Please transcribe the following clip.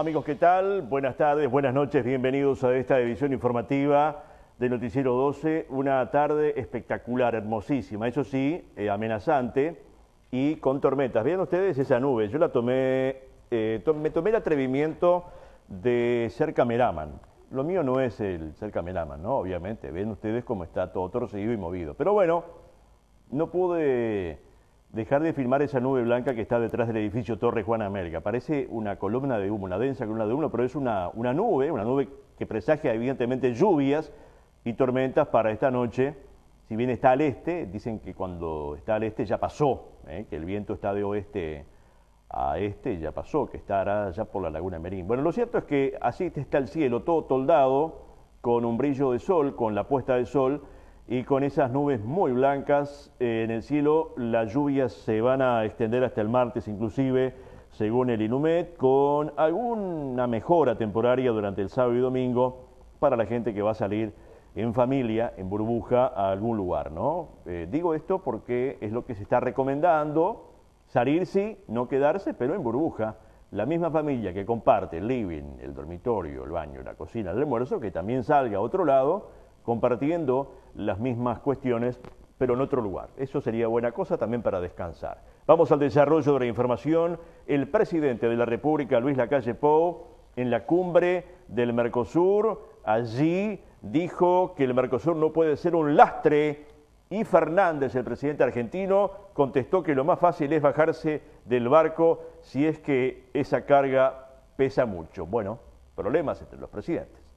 Amigos, ¿qué tal? Buenas tardes, buenas noches, bienvenidos a esta edición informativa de Noticiero 12. Una tarde espectacular, hermosísima, eso sí, eh, amenazante y con tormentas. Vean ustedes esa nube, yo la tomé, eh, me tomé el atrevimiento de ser cameraman. Lo mío no es el ser cameraman, ¿no? Obviamente, ven ustedes cómo está todo torcido y movido. Pero bueno, no pude dejar de filmar esa nube blanca que está detrás del edificio Torre Juana América. Parece una columna de humo, una densa columna de humo, pero es una, una nube, una nube que presagia evidentemente lluvias y tormentas para esta noche. Si bien está al este, dicen que cuando está al este ya pasó, ¿eh? que el viento está de oeste a este, ya pasó, que estará ya por la laguna Merín. Bueno, lo cierto es que así está el cielo, todo toldado, con un brillo de sol, con la puesta de sol, y con esas nubes muy blancas eh, en el cielo, las lluvias se van a extender hasta el martes inclusive, según el INUMET, con alguna mejora temporaria durante el sábado y domingo para la gente que va a salir en familia, en burbuja, a algún lugar, ¿no? Eh, digo esto porque es lo que se está recomendando, salir sí, no quedarse, pero en burbuja. La misma familia que comparte el living, el dormitorio, el baño, la cocina, el almuerzo, que también salga a otro lado, compartiendo las mismas cuestiones, pero en otro lugar. Eso sería buena cosa también para descansar. Vamos al desarrollo de la información. El presidente de la República, Luis Lacalle Pou, en la cumbre del Mercosur, allí dijo que el Mercosur no puede ser un lastre y Fernández, el presidente argentino, contestó que lo más fácil es bajarse del barco si es que esa carga pesa mucho. Bueno, problemas entre los presidentes.